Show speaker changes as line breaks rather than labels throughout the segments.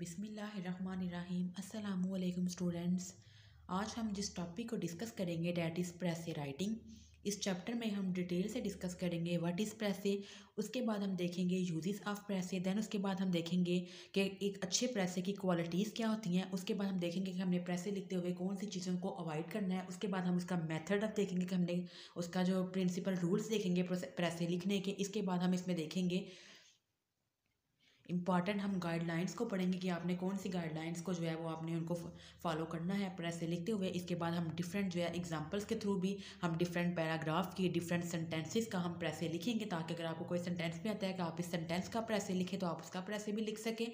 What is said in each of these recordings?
बिसमीम् अल्लाम स्टूडेंट्स आज हम जिस टॉपिक को डिस्कस करेंगे डैट इज़ प्रेसे राइटिंग इस चैप्टर में हम डिटेल से डिस्कस करेंगे व्हाट इज़ प्रेसे उसके बाद हम देखेंगे यूजेस ऑफ प्रेसे दैन उसके बाद हम देखेंगे कि एक अच्छे प्रेसे की क्वालिटीज़ क्या होती हैं उसके बाद हम देखेंगे कि हमने प्रेसे लिखते हुए कौन सी चीज़ों को अवॉइड करना है उसके बाद हम उसका मेथड अब देखेंगे कि हमने उसका जो प्रिंसिपल रूल्स देखेंगे प्रेसे लिखने के इसके बाद हम इसमें देखेंगे इंपॉर्टेंट हम गाइडलाइंस को पढ़ेंगे कि आपने कौन सी गाइडलाइंस को जो है वो आपने उनको फॉलो करना है प्रेस से लिखते हुए इसके बाद हम डिफरेंट जो है एग्जांपल्स के थ्रू भी हम डिफरेंट पैराग्राफ की डिफरेंट सेंटेंसेस का हम प्रेस से लिखेंगे ताकि अगर आपको कोई सेंटेंस भी आता है कि आप इस सेंटेंस का प्रेस से लिखें तो आप उसका प्रेस से भी लिख सकें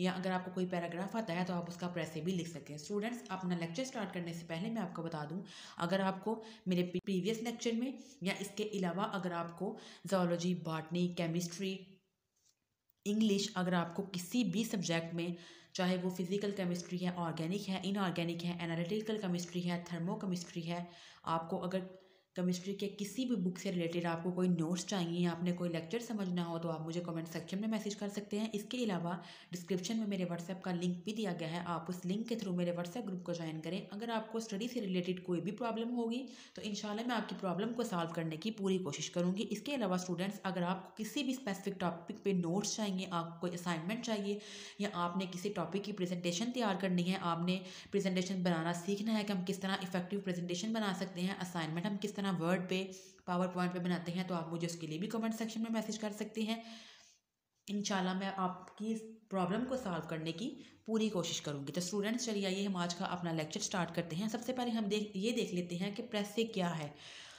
या अगर आपको कोई पैराग्राफ आता है तो आप उसका प्रेस से भी लिख सकें स्टूडेंट्स अपना लेक्चर स्टार्ट करने से पहले मैं आपको बता दूं अगर आपको मेरे प्रीवियस लेक्चर में या इसके अलावा अगर आपको जोलॉजी बाटनी केमिस्ट्री इंग्लिश अगर आपको किसी भी सब्जेक्ट में चाहे वो फिज़िकल केमिस्ट्री है ऑर्गेनिक है इनऑर्गेनिक है एनालिटिकल केमिस्ट्री है थर्मो केमिस्ट्री है आपको अगर केमिस्ट्री के किसी भी बुक से रिलेटेड आपको कोई नोट्स चाहिए या आपने कोई लेक्चर समझना हो तो आप मुझे कमेंट सेक्शन में मैसेज कर सकते हैं इसके अलावा डिस्क्रिप्शन में मेरे व्हाट्सएप का लिंक भी दिया गया है आप उस लिंक के थ्रू मेरे व्हाट्सएप ग्रुप को ज्वाइन करें अगर आपको स्टडी से रिलेटेड कोई भी प्रॉब्लम होगी तो इन मैं आपकी प्रॉब्लम को सॉल्व करने की पूरी कोशिश करूँगी इसके अलावा स्टूडेंट्स अगर आपको किसी भी स्पेसिफिक टॉपिक पर नोट्स चाहिए आपको कोई असाइनमेंट चाहिए या आपने किसी टॉपिक की प्रेजेंटेशन तैयार करनी है आपने प्रेजेंटेशन बनाना सीखना है कि हम किस तरह इफेक्टिव प्रेजेंटेशन बना सकते हैं असाइनमेंट हम किस तरह तरह वर्ड पे पावर पॉइंट पे बनाते हैं तो आप मुझे उसके लिए भी कमेंट सेक्शन में मैसेज कर सकते हैं इन मैं आपकी प्रॉब्लम को सॉल्व करने की पूरी कोशिश करूँगी तो स्टूडेंट्स चलिए आइए हम आज का अपना लेक्चर स्टार्ट करते हैं सबसे पहले हम देख ये देख लेते हैं कि प्रेस से क्या है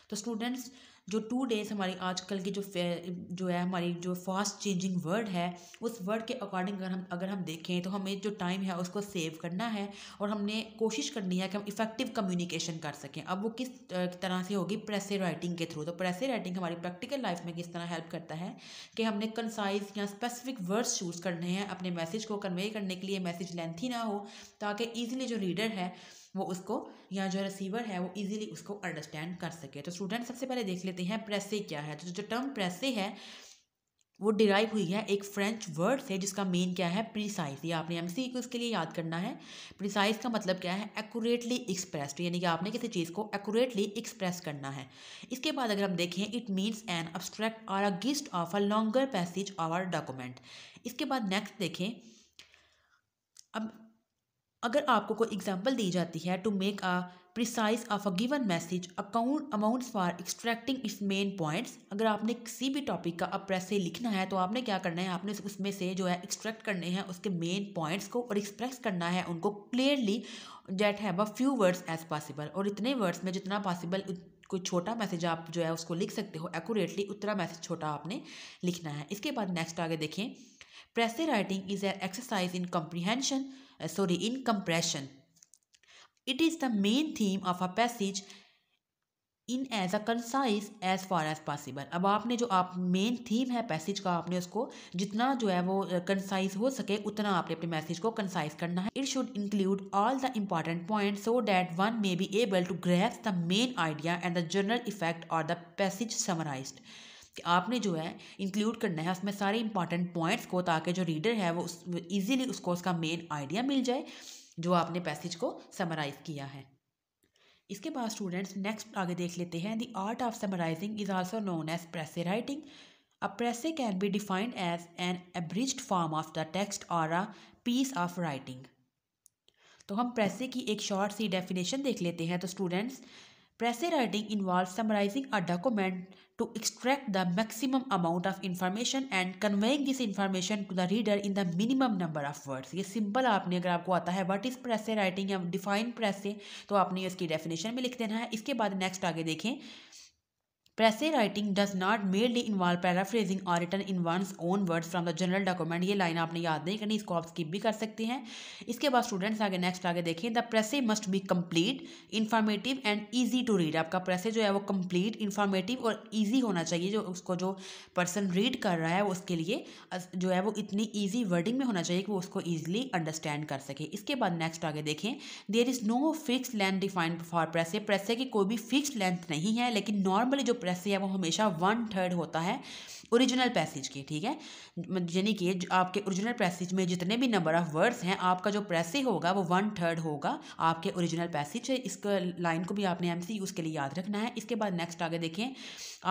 तो स्टूडेंट्स जो टू डेज हमारी आजकल की जो जो है हमारी जो फास्ट चेंजिंग वर्ड है उस वर्ड के अकॉर्डिंग अगर हम अगर हम देखें तो हमें जो टाइम है उसको सेव करना है और हमने कोशिश करनी है कि हम इफेक्टिव कम्युनिकेशन कर सकें अब वो किस तरह से होगी प्रेसे राइटिंग के थ्रू तो प्रेसे राइटिंग हमारी प्रैक्टिकल लाइफ में किस तरह हेल्प करता है कि हमने कंसाइज या स्पेसिफिक वर्ड्स चूज़ करने हैं अपने मैसेज को कन्वे करने के लिए मैसेज लेंथी ना हो ताकि ईजिली जो रीडर है वो उसको या जो रिसीवर है वो इजीली उसको अंडरस्टैंड कर सके तो स्टूडेंट सबसे पहले देख लेते हैं प्रेसे क्या है तो जो टर्म प्रेसे है वो डिराइव हुई है एक फ्रेंच वर्ड से जिसका मेन क्या है प्रिसाइज ये आपने एम को उसके लिए याद करना है प्रिसाइज का मतलब क्या है एक्यूरेटली एक्सप्रेस्ड यानी कि आपने किसी चीज़ को एक्यूरेटली एक्सप्रेस करना है इसके बाद अगर हम देखें इट मीन्स एन अब्स्ट्रैक्ट और a gist of a longer passage or document इसके बाद नेक्स्ट देखें अब अगर आपको कोई एग्जाम्पल दी जाती है to make a precise of a given message account amounts for extracting its main points अगर आपने किसी भी टॉपिक का अब प्रेस लिखना है तो आपने क्या करना है आपने उसमें से जो है एक्सट्रैक्ट करने हैं उसके मेन पॉइंट्स को और एक्सप्रेस करना है उनको clearly that have a few words as possible और इतने वर्ड्स में जितना पॉसिबल कोई छोटा मैसेज आप जो है उसको लिख सकते हो एकूरेटली उतना मैसेज छोटा आपने लिखना है इसके बाद नेक्स्ट आगे देखें precis writing is an exercise in comprehension uh, sorry in compression it is the main theme of a passage in as a concise as far as possible अब आपने जो आप मेन थीम है पैसेज का आपने उसको जितना जो है वो कंसाइज uh, हो सके उतना आपने अपने मैसेज को कंसाइज करना है it should include all the important point so that one may be able to grasp the main idea and the general effect or the passage summarised आपने जो है इंक्लूड करना है उसमें सारे इंपॉर्टेंट पॉइंट्स को ताकि जो रीडर है वो ईजिली उस, उसको उसका मेन आइडिया मिल जाए जो आपने पैसेज को समराइज़ किया है इसके बाद स्टूडेंट्स नेक्स्ट आगे देख लेते हैं the art of summarising is also known as precis writing a precis can be defined as an abridged form of the text or a piece of writing तो हम प्रेसे की एक शॉर्ट सी definition देख लेते हैं तो students Pressywriting involves summarizing a document to extract the maximum amount of information and conveying this information to the reader in the minimum number of words ये simple आपने अगर आपको आता है व्हाट इज़ प्रेसे राइटिंग या define precis तो आपने इसकी डेफिनेशन में लिख देना है इसके बाद नेक्स्ट आगे देखें precis writing does not merely involve paraphrasing or written in one's own words from the general document ये लाइन आपने याद नहीं करनी इसको आप स्किप भी कर सकते हैं इसके बाद स्टूडेंट्स आगे नेक्स्ट आगे देखें the precis must be complete informative and easy to read आपका प्रेसे जो है वो कम्प्लीट इन्फॉर्मेटिव और ईजी होना चाहिए जो उसको जो पर्सन रीड कर रहा है उसके लिए जो है वो इतनी ईजी वर्डिंग में होना चाहिए कि वो उसको ईजिली अंडरस्टैंड कर सके इसके बाद नेक्स्ट आगे देखें there is no fix length defined for precis precis की कोई भी फिक्स लेंथ नहीं है लेकिन नॉर्मली जो प्रेस है वो हमेशा वन थर्ड होता है ओरिजिनल पैसेज के ठीक है यानी कि आपके ओरिजिनल पैसेज में जितने भी नंबर ऑफ वर्ड्स हैं आपका जो प्रेसे होगा वो वन थर्ड होगा आपके ओरिजिनल पैसेज इस लाइन को भी आपने एम सी उसके लिए याद रखना है इसके बाद नेक्स्ट आगे देखें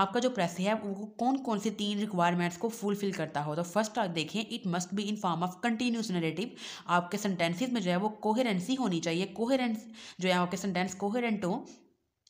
आपका जो प्रेस है वो कौन कौन से तीन रिक्वायरमेंट्स को फुलफिल करता हो तो फर्स्ट आप देखें it must be in form of continuous narrative आपके सेंटेंसेज में जो है वो कोहेरेंसी होनी चाहिए कोहेरेंस जो है आपके सेंटेंस कोहेरेंट हो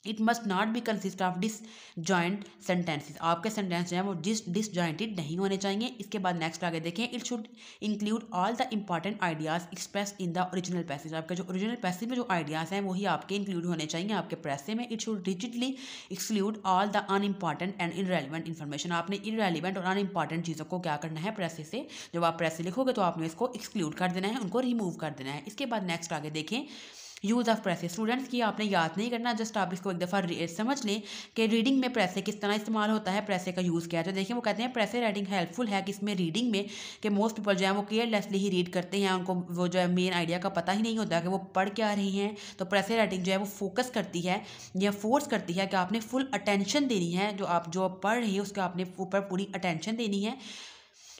it must not be consist of disjoint sentences आपके सेंटेंस जो है वो डिस डिस जॉइंटेड नहीं होने चाहिए इसके बाद नेक्स्ट आगे देखें it should include all the important ideas express in the original passage आपके जो ओरिजिनल पैसेज में जो आइडियाज़ हैं वही आपके इंक्लूड होने चाहिए आपके पैसे में it should rigidly exclude all the unimportant and irrelevant information आपने इनरेलीवेंट और अन इंपॉर्टेंट चीज़ों को क्या करना है प्रेसे से जब आप प्रेसे लिखोगे तो आपने इसको एक्सक्लूड कर देना है उनको रिमूव कर देना है इसके बाद नेक्स्ट आगे देखें यूज़ ऑफ प्रेसे स्टूडेंट्स की आपने याद नहीं करना जस्ट आप इसको एक दफ़ा समझ लें कि रीडिंग में प्रेसे किस तरह इस्तेमाल होता है प्रेस का यूज़ किया जाए देखिए वो कहते हैं प्रेसे राइटिंग हेल्पफुल है कि इसमें रीडिंग में कि मोस्ट पीपल जो है वो केयरलेसली ही रीड करते हैं उनको वो जो है मेन आइडिया का पता ही नहीं होता कि वो पढ़ क्या रहे हैं तो प्रेसे राइटिंग जो है वो फोकस करती है या फोर्स करती है कि आपने फुल अटेंशन देनी है जो आप जो पढ़ रहे हैं उसके आपने ऊपर पूरी अटेंशन देनी है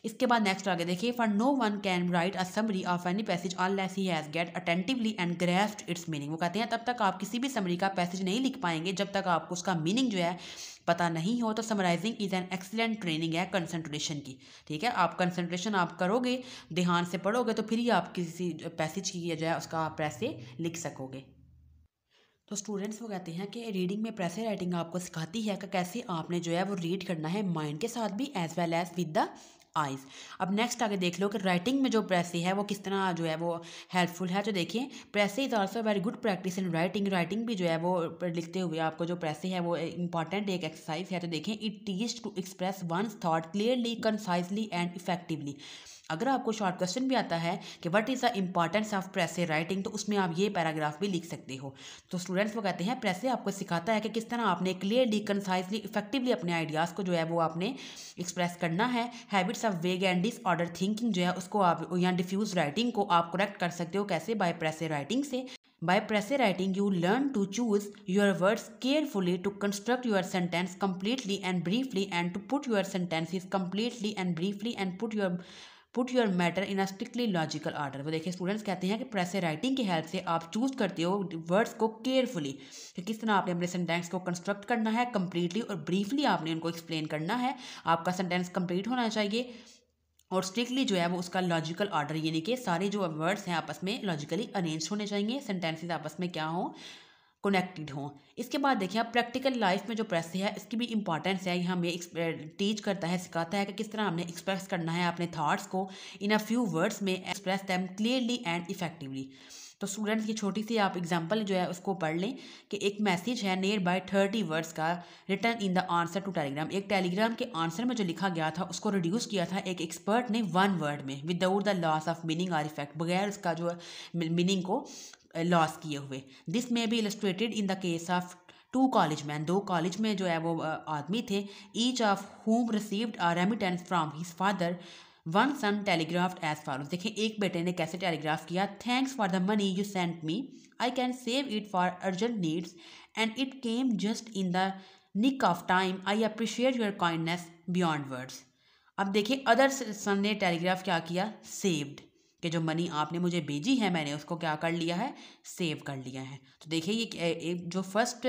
इसके बाद नेक्स्ट आगे देखिए for no one can write a summary of any passage less he has get attentively and grasped its meaning वो कहते हैं तब तक आप किसी भी समरी का पैसेज नहीं लिख पाएंगे जब तक आपको उसका मीनिंग जो है पता नहीं हो तो summarising is an excellent training है कंसंट्रेशन की ठीक है आप कंसंट्रेशन आप करोगे ध्यान से पढ़ोगे तो फिर ही आप किसी पैसेज की जो है उसका आप पैसे लिख सकोगे तो स्टूडेंट्स वो कहते हैं कि रीडिंग में प्रेसर राइटिंग आपको सिखाती है कि कैसे आपने जो है वो रीड करना है माइंड के साथ भी as well as with the eyes अब नेक्स्ट आगे देख लो कि राइटिंग में जो प्रेसी है वो किस तरह जो है वो हेल्पफुल है तो देखिए precis is also very good practice in writing writing भी जो है वो लिखते हुए आपको जो प्रेसी है वो इंपॉर्टेंट एक एक्सरसाइज है तो देखें it teaches to express one thought clearly concisely and effectively अगर आपको शॉर्ट क्वेश्चन भी आता है कि what is the importance of precis writing तो उसमें आप ये पैराग्राफ भी लिख सकते हो तो स्टूडेंट्स वो कहते हैं प्रेसे आपको सिखाता है कि किस तरह आपने क्लियरली कंसाइजली इफेक्टिवली अपने आइडियाज़ को जो है वो आपने एक्सप्रेस करना है habits of vague and disorder thinking जो है उसको आप या डिफ्यूज राइटिंग को आप करेक्ट कर सकते हो कैसे बाय प्रेसे राइटिंग से By pressure writing, you learn to choose your words carefully to construct your sentence completely and briefly and to put your sentences completely and briefly and put your put your matter in a strictly logical order वो देखिए students कहते हैं कि press writing की help से आप choose करते हो वर्ड्स को केयरफुली कि किस तरह आपने अपने सेंटेंस को कंस्ट्रक्ट करना है कंप्लीटली और ब्रीफली आपने उनको एक्सप्लेन करना है आपका सेंटेंस कंप्लीट होना चाहिए और स्ट्रिक्टली जो है वो उसका लॉजिकल ऑर्डर यानी कि सारे जो वर्ड्स हैं आपस में लॉजिकली अरेंज होने चाहिए सेंटेंसेज आपस में क्या हों कनेक्टेड हों इसके बाद देखिए आप प्रैक्टिकल लाइफ में जो प्रेस है इसकी भी इंपॉर्टेंस है यहाँ हमें टीच करता है सिखाता है कि किस तरह हमने एक्सप्रेस करना है अपने थाट्स को इन अ फ्यू वर्ड्स में express them clearly and effectively तो स्टूडेंट्स की छोटी सी आप एग्जांपल जो है उसको पढ़ लें कि एक मैसेज है नियर बाय थर्टी वर्ड्स का written in the answer to telegram एक टेलीग्राम के आंसर में जो लिखा गया था उसको रिड्यूस किया था एक एक्सपर्ट ने वन वर्ड में without the loss of meaning or effect बगैर उसका जो मीनिंग को लॉस किए हुए this may be illustrated in the case of two college man दो कॉलेज में जो है वो आदमी थे each of whom received a remittance from his father one son telegraphed as follow देखें एक बेटे ने कैसे टेलीग्राफ किया thanks for the money you sent me I can save it for urgent needs and it came just in the nick of time I appreciate your kindness beyond words अब देखिए other सन ने telegraph क्या किया saved कि जो money आपने मुझे भेजी है मैंने उसको क्या कर लिया है सेव कर लिया है तो देखिए ये जो फर्स्ट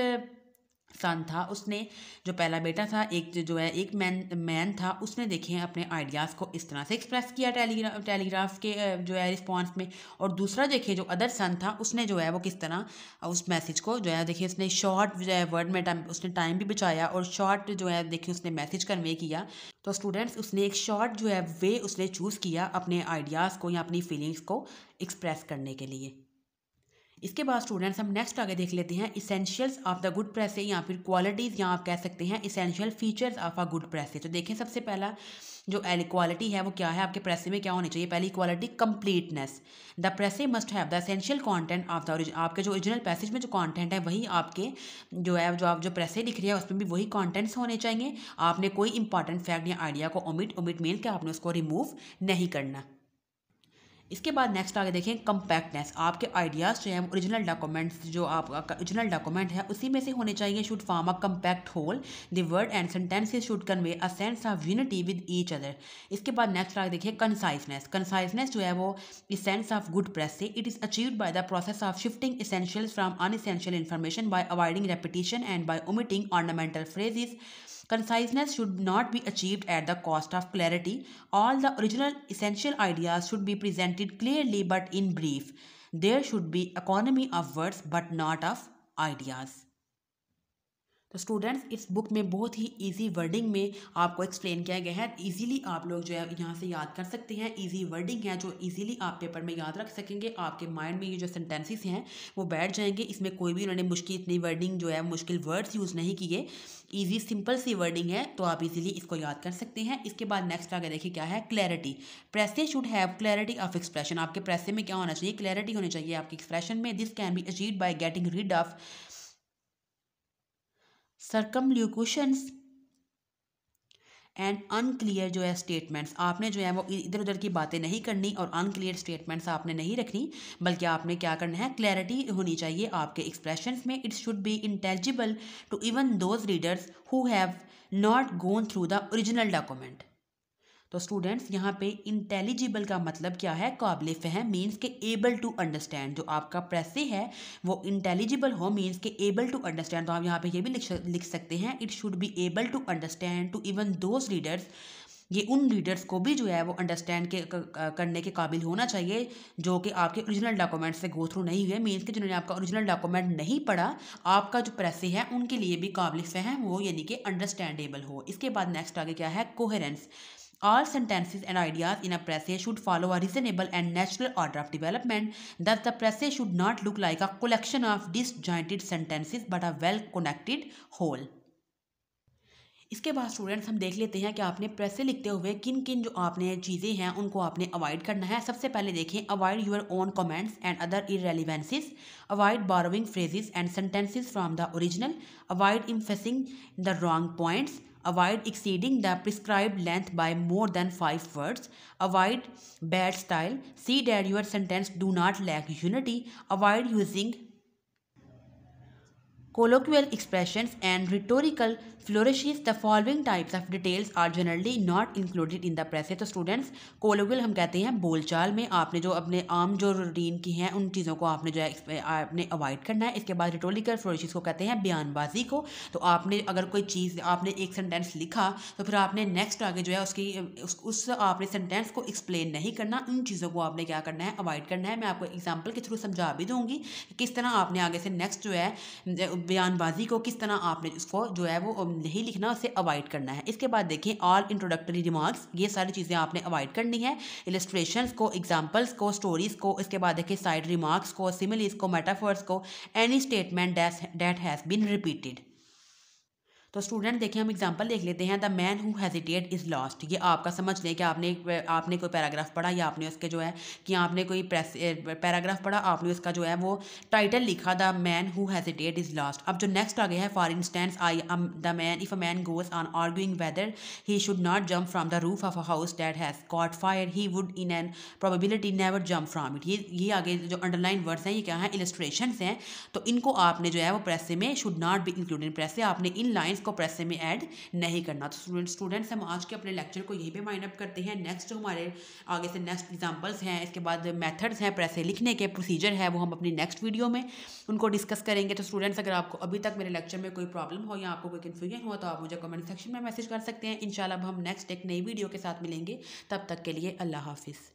सन था उसने जो पहला बेटा था एक जो है एक मैन मैन था उसने देखे अपने आइडियाज़ को इस तरह से एक्सप्रेस किया टेलीग्रा टेलीग्राफ के जो है रिस्पांस में और दूसरा देखें जो अदर सन था उसने जो है वो किस तरह उस मैसेज को जो है देखिए उसने शॉर्ट जो है वर्ड में टाइम उसने टाइम भी बचाया और शॉर्ट जो है देखिए उसने मैसेज कन्वे किया तो स्टूडेंट्स उसने एक शॉर्ट जो है वे उसने चूज़ किया अपने आइडियाज़ को या अपनी फीलिंग्स को एक्सप्रेस करने के लिए इसके बाद स्टूडेंट्स हम नेक्स्ट आगे देख लेते हैं essentials of the good precis या फिर क्वालिटीज़ या आप कह सकते हैं essential features of a good precis तो देखें सबसे पहला जो एल क्वालिटी है वो क्या है आपके प्रेसे में क्या होनी चाहिए पहली quality completeness the precis must have the essential content of the आपके जो ओरिजिनल पैसेज में जो कॉन्टेंट है वही आपके जो है जो आप जो प्रेसे लिख रही है उसमें भी वही कॉन्टेंट्स होने चाहिए आपने कोई इंपॉर्टेंट फैक्ट या आइडिया को ओमिट ओमिट मेल के आपने उसको रिमूव नहीं करना इसके बाद नेक्स्ट आगे देखें कम्पैक्टनेस आपके आइडियाज़ जो है ओरिजिनल डॉक्यूमेंट्स जो आपका ओरिजिनल डॉक्यूमेंट है उसी में से होने चाहिए should form a compact whole the word and sentences should convey a sense of unity with each other इसके बाद नेक्स्ट आगे देखें कंसाइसनेस कंसाइसनेस जो है वो इस सेंस ऑफ गुड प्रेस से it is achieve by the process of sifting essential from unessential information by avoiding repetition and by omitting ornamental phrases Conciseness should not be achieved at the cost of clarity. All the original essential ideas should be presented clearly but in brief. There should be economy of words but not of ideas. तो students इस book में बहुत ही easy wording में आपको explain किया गया है easily आप लोग जो है यहाँ से याद कर सकते हैं ईजी वर्डिंग है जो इजीली आप पेपर में याद रख सकेंगे आपके माइंड में ये जो सेंटेंसेस हैं वो बैठ जाएंगे इसमें कोई भी उन्होंने मुश्किल इतनी वर्डिंग जो है मुश्किल वर्ड्स यूज़ नहीं किए ईजी सिंपल सी वर्डिंग है तो आप इजीली इसको याद कर सकते हैं इसके बाद नेक्स्ट आगे देखिए क्या है clarity precis should have clarity of expression आपके प्रेसे में क्या होना चाहिए क्लैरिटी होनी चाहिए आपके एक्सप्रेशन में this can be achieve by getting rid of circumlocutions and unclear जो है स्टेटमेंट्स आपने जो है वो इधर उधर की बातें नहीं करनी और अनक्लियर स्टेटमेंट्स आपने नहीं रखनी बल्कि आपने क्या करना है क्लैरिटी होनी चाहिए आपके एक्सप्रेशन में it's should be intelligible to even those readers who have not gone through the original document तो स्टूडेंट्स यहाँ पे इंटेलिजिबल का मतलब क्या है काबिल फ़हम मीन्स के एबल टू अंडरस्टैंड जो आपका प्रेसे है वो इंटेलिजिबल हो मीन्स के एबल टू अंडरस्टैंड तो आप यहाँ पे ये भी लिख लिख सकते हैं it should be able to understand to even those readers ये उन रीडर्स को भी जो है वो अंडरस्टैंड के करने के काबिल होना चाहिए जो कि आपके ओरिजिनल डॉक्यूमेंट से गो थ्रू नहीं हुए मीन्स कि जिन्होंने आपका ओरिजिनल डॉक्यूमेंट नहीं पढ़ा आपका जो प्रेसे है उनके लिए भी काबिल फ़हम हो यानी कि अंडरस्टैंडेबल हो इसके बाद नेक्स्ट आगे क्या है coherence All sentences and ideas in a pressay should follow a reasonable and natural order of development. Thus, the pressay should not look like a collection of disjointed sentences but a well connected whole. इसके बाद students हम देख लेते हैं कि आपने press से लिखते हुए किन किन जो आपने चीज़ें हैं उनको आपने अवॉइड करना है सबसे पहले देखें avoid your own comments and other irrelevances avoid borrowing phrases and sentences from the original avoid emphasising the wrong points Avoid exceeding the prescribed length by more than 5 words. Avoid bad style. See that your sentence do not lack unity. Avoid using colloquial expressions and rhetorical flourishes the following types of details are generally not included in the present तो students colloquial हम कहते हैं बोलचाल में आपने जो अपने आम जो रूटीन की हैं उन चीज़ों को आपने जो है आपने अवॉइड करना है इसके बाद रिटोरिकल फ्लोरिशेज को कहते हैं बयानबाजी को तो आपने अगर कोई चीज़ आपने एक सेंटेंस लिखा तो फिर आपने नेक्स्ट आगे जो है उसकी उस, उस आपने सेंटेंस को एक्सप्लेन नहीं करना उन चीज़ों को आपने क्या करना है अवॉइड करना है मैं आपको एग्जाम्पल के थ्रू समझा भी दूँगी किस तरह आपने आगे से नेक्स्ट जो है बयानबाजी को किस तरह आपने इसको जो है वो नहीं लिखना उसे अवॉइड करना है इसके बाद देखें ऑल इंट्रोडक्टरी रिमार्क्स ये सारी चीज़ें आपने अवॉइड करनी है इलस्ट्रेशन को एग्जाम्पल्स को स्टोरीज़ को इसके बाद देखें साइड रिमार्क्स को सिमिलीज को मेटाफर्स को any statement that has been repeated तो स्टूडेंट देखिए हम एग्जांपल देख लेते हैं the man who hesitate is lost ये आपका समझ लें कि आपने आपने कोई पैराग्राफ पढ़ा या आपने उसके जो है कि आपने कोई प्रेस पैराग्राफ पढ़ा आपने उसका जो है वो टाइटल लिखा the man who hesitate is lost अब जो नेक्स्ट आ गया है for instance I the man if a man goes on arguing whether he should not jump from the roof of a house that has caught fire he would in an probability never jump from it ये ये आगे जो underline words हैं ये क्या हैं illustration हैं तो इनको आपने जो है वो प्रेस में should not be included precis से आपने इन लाइन्स इसको प्रेस में ऐड नहीं करना तो स्टूडेंट स्टूडेंट्स हम आज के अपने लेक्चर को यहीं पे माइंड अप करते हैं नेक्स्ट जो हमारे आगे से नेक्स्ट एग्जांपल्स हैं इसके बाद मेथड्स हैं पैसे लिखने के प्रोसीजर है वो हम अपनी नेक्स्ट वीडियो में उनको डिस्कस करेंगे तो स्टूडेंट्स अगर आपको अभी तक मेरे लेक्चर में कोई प्रॉब्लम हो या आपको कोई कन्फ्यूजन हो तो आप मुझे कमेंट सेक्शन में मैसेज कर सकते हैं इंशाल्लाह हम नेक्स्ट एक नई वीडियो के साथ मिलेंगे तब तक के लिए अल्लाह हाफिज़